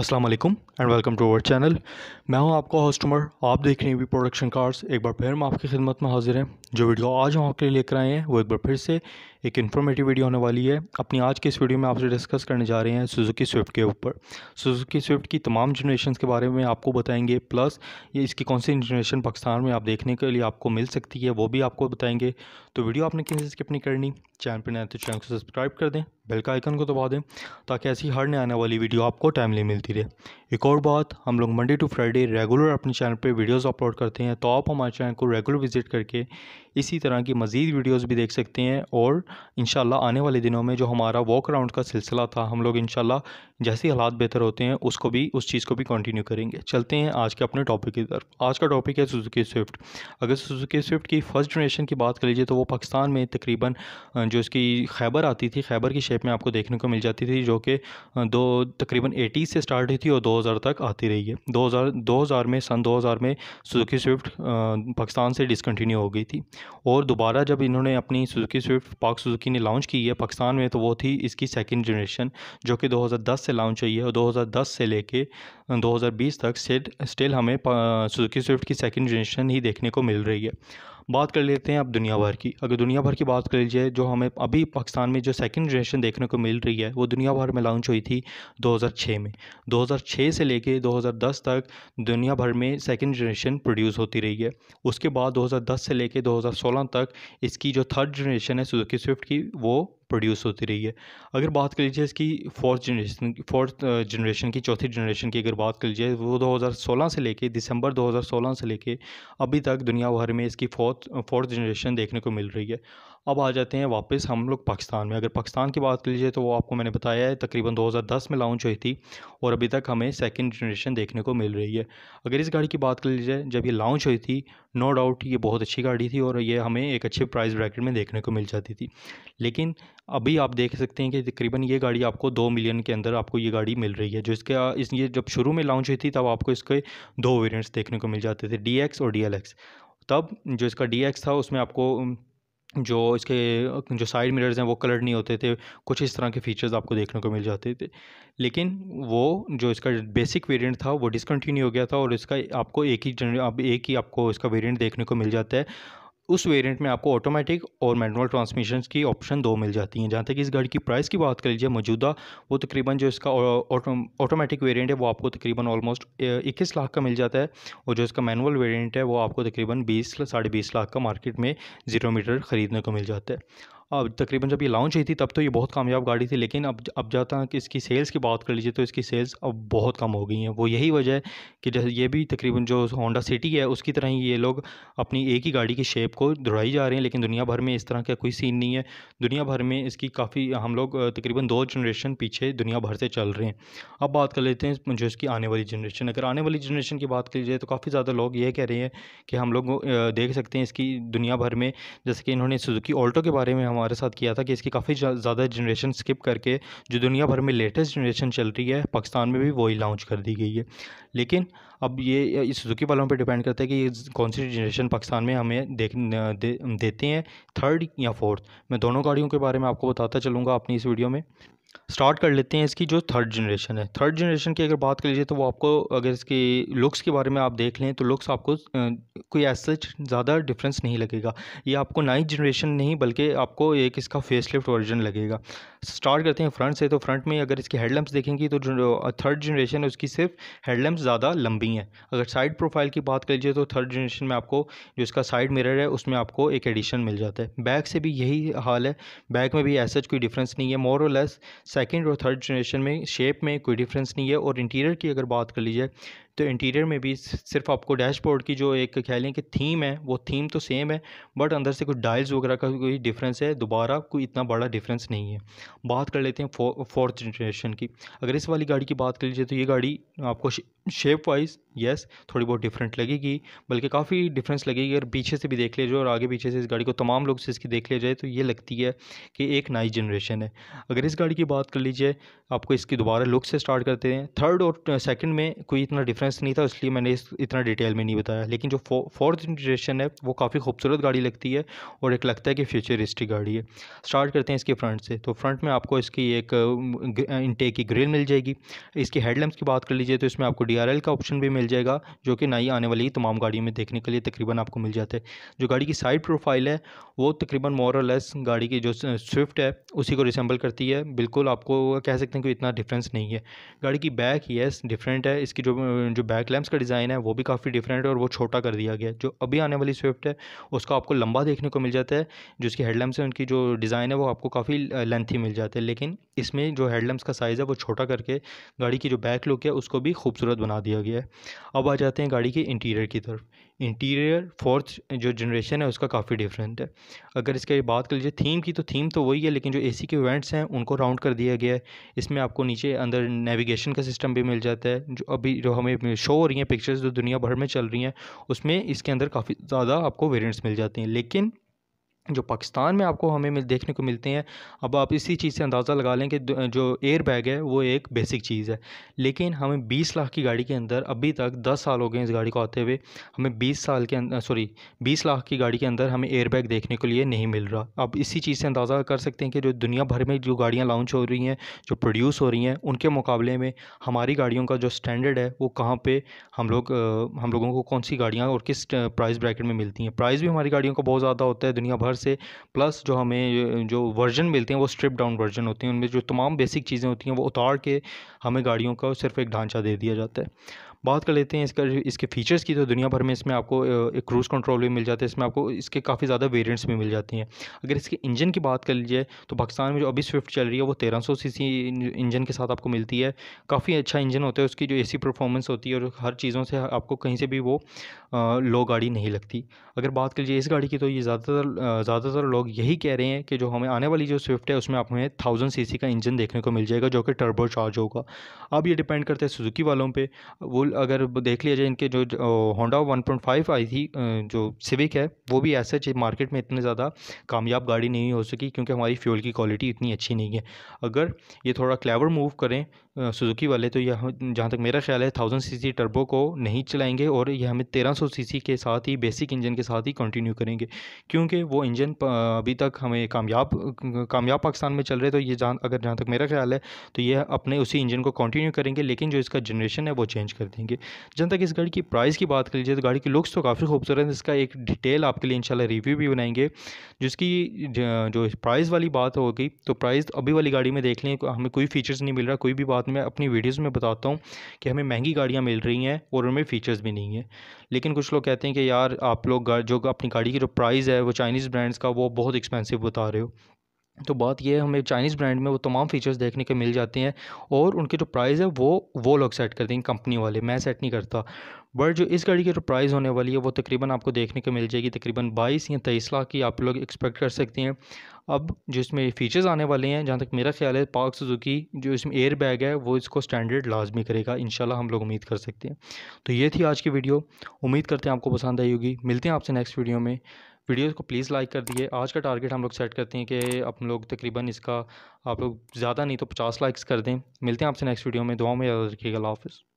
अस्सलाम वालेकुम and welcome to our channel मैं हूं आपका हॉस्टमर आप देख रहे हैं वी प्रोडक्शन कार्स एक बार फिर हम आपकी खिदमत में हाजिर हैं जो वीडियो आज हम आपके लिए लेकर आए हैं वो एक बार फिर से एक इन्फॉर्मेटिव वीडियो होने वाली है अपनी आज की इस वीडियो में आपसे डिस्कस करने जा रहे हैं सुजुकी स्विफ्ट के ऊपर सुजुकी स्विफ्ट की तमाम जनरेशन के बारे में आपको बताएंगे प्लस ये इसकी कौन सी जनरेशन पाकिस्तान में आप देखने के लिए आपको मिल सकती है वो भी आपको बताएंगे तो वीडियो आपने किसी स्किप नहीं करनी चैनल पर नए तो चैनल को सब्सक्राइब कर दें बेल का आइकन को दबा दें ताकि ऐसी हर नए आने वाली वीडियो आपको टाइमली मिलती रहे एक और बात हम लोग मंडे टू फ्राइडे रेगुलर अपने चैनल पर वीडियोस अपलोड करते हैं तो आप हमारे चैनल को रेगुलर विजिट करके इसी तरह की मज़ीद वीडियोस भी देख सकते हैं और इन आने वाले दिनों में जो हमारा वॉक राउंड का सिलसिला था हम लोग इन जैसे हालात बेहतर होते हैं उसको भी उस चीज़ को भी कंटिन्यू करेंगे चलते हैं आज के अपने टॉपिक की तरफ आज का टॉपिक है सुजुकी स्विफ्ट अगर सुजुकी स्विफ्ट की फ़र्स्ट जनरेशन की बात कर लीजिए तो वो पाकिस्तान में तकरीबन जो इसकी खैबर आती थी खैबर की शेप में आपको देखने को मिल जाती थी जो कि दो तकरीबन एटी से स्टार्ट हुई थी और दो तक आती रही है दो हज़ार में सन दो में सुजुकी स्विफ्ट पाकिस्तान से डिसकन्टिन्यू हो गई थी और दोबारा जब इन्होंने अपनी सुजुकी स्विफ्ट पाक मारुति सुजुकी ने लॉन्च की है पाकिस्तान में तो वो थी इसकी सेकेंड जनरेशन जो कि 2010 से लॉन्च हुई है और 2010 से लेके 2020 तक स्टिल हमें सुजुकी स्विफ्ट की सेकेंड जनरेशन ही देखने को मिल रही है बात कर लेते हैं अब दुनिया भर की अगर दुनिया भर की बात कर लीजिए जो हमें अभी पाकिस्तान में जो सेकंड जनरेशन देखने को मिल रही है वो दुनिया भर में लॉन्च हुई थी 2006 में 2006 से लेके 2010 तक दुनिया भर में सेकंड जनरेशन प्रोड्यूस होती रही है उसके बाद 2010 से लेके 2016 तक इसकी जो थर्ड जनरेशन है सुजुकी स्विफ्ट की वो प्रोड्यूस होती रही है अगर बात कर लीजिए इसकी फोर्थ जनरेशन फोर्थ जनरेशन की चौथी जनरेशन की अगर बात कर लीजिए वो 2016 से लेके दिसंबर 2016 से लेके अभी तक दुनिया भर में इसकी फोर्थ फोर्थ जनरेशन देखने को मिल रही है अब आ जाते हैं वापस हम लोग पाकिस्तान में अगर पाकिस्तान की बात लीजिए तो वो आपको मैंने बताया है तकरीबन 2010 में लॉन्च हुई थी और अभी तक हमें सेकंड जनरेशन देखने को मिल रही है अगर इस गाड़ी की बात कर लीजिए जब ये लॉन्च हुई थी नो डाउट ये बहुत अच्छी गाड़ी थी और ये हमें एक अच्छे प्राइस ब्रैकेट में देखने को मिल जाती थी लेकिन अभी आप देख सकते हैं कि तकरीबन ये गाड़ी आपको दो मिलियन के अंदर आपको ये गाड़ी मिल रही है जो इसके इस ये जब शुरू में लॉन्च हुई थी तब आपको इसके दो वेरियंट्स देखने को मिल जाते थे डी और डी तब जो इसका डी था उसमें आपको जो इसके जो साइड मिरर्स हैं वो कलर्ड नहीं होते थे कुछ इस तरह के फीचर्स आपको देखने को मिल जाते थे लेकिन वो जो इसका बेसिक वेरिएंट था वो डिसकंटिन्यू हो गया था और इसका आपको एक ही जन आप एक ही आपको इसका वेरिएंट देखने को मिल जाता है उस वेरिएंट में आपको ऑटोमेटिक और मैनुअल ट्रांसमिशन की ऑप्शन दो मिल जाती हैं जहाँ तक इस गाड़ी की प्राइस की बात कर लीजिए मौजूदा वो तकरीबन जो इसका ऑटोमेटिक वेरिएंट है वो आपको तकरीबन ऑलमोस्ट इक्कीस लाख का मिल जाता है और जो इसका मैनुअल वेरिएंट है वो आपको तकरीबन बीस साढ़े बीस लाख का मार्केट में ज़ीरो मीटर ख़रीदने को मिल जाता है अब तकरीबन जब ये लॉन्च हुई थी तब तो ये बहुत कामयाब गाड़ी थी लेकिन अब अब जाता कि इसकी सेल्स की बात कर लीजिए तो इसकी सेल्स अब बहुत कम हो गई हैं वो यही वजह है कि जैसे ये भी तकरीबन जो होंडा सिटी है उसकी तरह ही ये लोग अपनी एक ही गाड़ी की शेप को दोहराई जा रहे हैं लेकिन दुनिया भर में इस तरह का कोई सीन नहीं है दुनिया भर में इसकी काफ़ी हम लोग तकरीबन दो जनरेशन पीछे दुनिया भर से चल रहे हैं अब बात कर लेते हैं जो इसकी आने वाली जनरेशन अगर आने वाली जनरेशन की बात की जाए तो काफ़ी ज़्यादा लोग ये कह रहे हैं कि हम लोग देख सकते हैं इसकी दुनिया भर में जैसे कि इन्होंने सुजुकी ऑल्टो के बारे में हम हमारे साथ किया था कि इसकी काफ़ी ज़्यादा जनरेशन स्किप करके जो दुनिया भर में लेटेस्ट जनरेशन चल रही है पाकिस्तान में भी वही लॉन्च कर दी गई है लेकिन अब ये इस सुजुकी वालों पर डिपेंड करता है कि कौन सी जनरेशन पाकिस्तान में हमें देख दे, देते हैं थर्ड या फोर्थ मैं दोनों गाड़ियों के बारे में आपको बताता चलूँगा अपनी इस वीडियो में स्टार्ट कर लेते हैं इसकी जो थर्ड जनरेशन है थर्ड जनरेशन की अगर बात कर लीजिए तो वो आपको अगर इसकी लुक्स के बारे में आप देख लें तो लुक्स आपको कोई ऐसा ज़्यादा डिफरेंस नहीं लगेगा ये आपको नाइन्थ जनरेशन नहीं बल्कि आपको एक इसका फेस लिफ्ट वर्जन लगेगा स्टार्ट करते हैं फ्रंट से तो फ्रंट में अगर इसकी हेडलैम्प्स देखेंगी तो थर्ड जनरेशन उसकी सिर्फ हेडलैम्प्स ज़्यादा लंबी हैं अगर साइड प्रोफाइल की बात कर लीजिए तो थर्ड जनरेशन में आपको जो इसका साइड मिरर है उसमें आपको एक एडिशन मिल जाता है बैक से भी यही हाल है बैक में भी ऐसा कोई डिफरेंस नहीं है मोर और लेस सेकेंड और थर्ड जनरेशन में शेप में कोई डिफरेंस नहीं है और इंटीरियर की अगर बात कर लीजिए तो इंटीरियर में भी सिर्फ आपको डैशबोर्ड की जो एक कह लें कि थीम है वो थीम तो सेम है बट अंदर से कुछ डायल्स वगैरह का कोई डिफरेंस है दोबारा कोई इतना बड़ा डिफरेंस नहीं है बात कर लेते हैं फोर्थ जनरेशन की अगर इस वाली गाड़ी की बात कर लीजिए तो ये गाड़ी आपको शेप वाइज येस थोड़ी बहुत डिफरेंट लगेगी बल्कि काफ़ी डिफरेंस लगेगी अगर पीछे से भी देख लिया जाए और आगे पीछे से इस गाड़ी को तमाम लोग से इसकी देख लिया जाए तो ये लगती है कि एक नई जनरेशन है अगर इस गाड़ी की बात कर लीजिए आपको इसकी दोबारा लुक से स्टार्ट करते हैं थर्ड और सेकेंड में कोई इतना डिफरेंस नहीं था इसलिए मैंने इस इतना डिटेल में नहीं बताया लेकिन जो फोर्थ जनरेशन है वो काफ़ी खूबसूरत गाड़ी लगती है और एक लगता है कि फ्यूचरिस्टिक गाड़ी है स्टार्ट करते हैं इसके फ्रंट से तो फ्रंट में आपको इसकी एक इनटेक की ग्रिल मिल जाएगी इसकी हेडलैम्प की बात कर लीजिए तो इसमें आपको डी का ऑप्शन भी मिल जाएगा जो कि नई आने वाली तमाम गाड़ियों में देखने के लिए तकरीबन आपको मिल जाता है जो गाड़ी की साइड प्रोफाइल है वो तकरीबन मोरलेस गाड़ी की जो स्विफ्ट है उसी को रिसम्बल करती है बिल्कुल आपको कह सकते हैं कि इतना डिफरेंस नहीं है गाड़ी की बैक येस डिफरेंट है इसकी जो जो बैक लैम्प्स का डिज़ाइन है वो भी काफ़ी डिफरेंट है और वो छोटा कर दिया गया जो अभी आने वाली स्विफ्ट है उसका आपको लंबा देखने को मिल जाता है जो उसकी हेडलैम्प्स है उनकी जो डिज़ाइन है वो आपको काफ़ी लेंथी मिल जाती है लेकिन इसमें जो हेडलैम्प्स का साइज़ है वो छोटा करके गाड़ी की जो बैक लुक है उसको भी खूबसूरत बना दिया गया है अब आ जाते हैं गाड़ी के इंटीरियर की तरफ इंटीरियर फोर्थ जो जनरेशन है उसका काफ़ी डिफरेंट है अगर इसके बात कर लीजिए थीम की तो थीम तो वही है लेकिन जो एसी के वेंट्स हैं उनको राउंड कर दिया गया है इसमें आपको नीचे अंदर नेविगेशन का सिस्टम भी मिल जाता है जो अभी जो हमें शो हो रही हैं पिक्चर्स जो दुनिया भर में चल रही हैं उसमें इसके अंदर काफ़ी ज़्यादा आपको वेरियंट्स मिल जाती हैं लेकिन जो पाकिस्तान में आपको हमें मिल देखने को मिलते हैं अब आप इसी चीज़ से अंदाज़ा लगा लें कि जो एयर बैग है वो एक बेसिक चीज़ है लेकिन हमें 20 लाख की गाड़ी के अंदर अभी तक 10 साल हो गए इस गाड़ी को आते हुए हमें 20 साल के अंदर सॉरी 20 लाख की गाड़ी के अंदर हमें एयर बैग देखने के लिए नहीं मिल रहा अब इसी चीज़ से अंदाज़ा कर सकते हैं कि जो दुनिया भर में जो गाड़ियाँ लॉन्च हो रही हैं जो प्रोड्यूस हो रही हैं उनके मुकाबले में हमारी गाड़ियों का जो स्टैंडर्ड है वो कहाँ पर हम लोग हम लोगों को कौन सी गाड़ियाँ और किस प्राइस ब्रैकेट में मिलती हैं प्राइस भी हमारी गाड़ियों का बहुत ज़्यादा होता है दुनिया भर भर से प्लस जो हमें जो वर्जन मिलते हैं वो स्ट्रिप डाउन वर्जन होते हैं उनमें जो तमाम बेसिक चीज़ें होती हैं वो उतार के हमें गाड़ियों का सिर्फ एक ढांचा दे दिया जाता है बात कर लेते हैं इसका इसके फीचर्स की तो दुनिया भर में इसमें आपको एक क्रूज़ कंट्रोल भी मिल जाता है इसमें आपको इसके काफ़ी ज़्यादा वेरियंट्स भी मिल जाती हैं अगर इसके इंजन की बात कर लीजिए तो पाकिस्तान में जो अभी स्विफ्ट चल रही है वो तेरह सौ इंजन के साथ आपको मिलती है काफ़ी अच्छा इंजन होता है उसकी जो ए परफॉर्मेंस होती है और हर चीज़ों से आपको कहीं से भी वो लो गाड़ी नहीं लगती अगर बात कर लीजिए इस गाड़ी की तो ये ज़्यादातर ज़्यादातर लोग यही कह रहे हैं कि जो हमें आने वाली जो स्विफ्ट है उसमें आप हमें थाउजेंड सी का इंजन देखने को मिल जाएगा जो कि टर्बो चार्ज होगा अब ये डिपेंड करता है सुजुकी वालों पर वो बिल्कुल अगर देख लिया जाए इनके जो Honda one point five i थी जो सिविक है वो भी ऐसे मार्केट में इतने ज़्यादा कामयाब गाड़ी नहीं हो सकी क्योंकि हमारी फ्यूल की क्वालिटी इतनी अच्छी नहीं है अगर ये थोड़ा क्लेवर मूव करें सुजुकी वाले तो यह जहाँ तक मेरा ख्याल है थाउजेंड सीसी टर्बो को नहीं चलाएंगे और यह हमें तेरह सौ सी के साथ ही बेसिक इंजन के साथ ही कंटिन्यू करेंगे क्योंकि वो इंजन अभी तक हमें कामयाब कामयाब पाकिस्तान में चल रहे तो ये जहाँ अगर जहाँ तक मेरा ख्याल है तो यह अपने उसी इंजन को कंटिन्यू करेंगे लेकिन जो इसका जनरेशन है वो चेंज कर देंगे देखेंगे जनता तक इस गाड़ी की प्राइस की बात कर लीजिए तो गाड़ी की लुक्स तो काफ़ी खूबसूरत है इसका एक डिटेल आपके लिए इंशाल्लाह रिव्यू भी बनाएंगे जिसकी जो प्राइस वाली बात होगी तो प्राइस तो अभी वाली गाड़ी में देख लें हमें कोई फीचर्स नहीं मिल रहा कोई भी बात मैं अपनी वीडियोज़ में बताता हूँ कि हमें महंगी गाड़ियाँ मिल रही हैं और उनमें फ़ीचर्स भी नहीं है लेकिन कुछ लोग कहते हैं कि यार आप लोग जो अपनी गाड़ी की जो प्राइस है वो चाइनीज़ ब्रांड्स का वो बहुत एक्सपेंसिव बता रहे हो तो बात यह है हमें चाइनीज़ ब्रांड में वो तमाम फीचर्स देखने के मिल जाते हैं और उनके जो प्राइस है वो वो लोग सेट करते हैं कंपनी वाले मैं सेट नहीं करता बट जो इस गाड़ी की जो प्राइस होने वाली है वो तकरीबन आपको देखने को मिल जाएगी तकरीबन 22 या तेईस लाख की आप लोग एक्सपेक्ट कर सकते हैं अब जिसमें फीचर्स आने वाले हैं जहाँ तक मेरा ख्याल है पार्क सुजुकी जो इसमें एयर बैग है वो इसको स्टैंडर्ड लाजमी करेगा इन हम लोग उम्मीद कर सकते हैं तो ये थी आज की वीडियो उम्मीद करते हैं आपको पसंद आई होगी मिलते हैं आपसे नेक्स्ट वीडियो में वीडियो को प्लीज़ लाइक कर दिए आज का टारगेट हम लोग सेट करते हैं कि आप लोग तकरीबन इसका आप लोग ज़्यादा नहीं तो पचास लाइक्स कर दें मिलते हैं आपसे नेक्स्ट वीडियो में दुआ में याद रखिएगा हाफिज़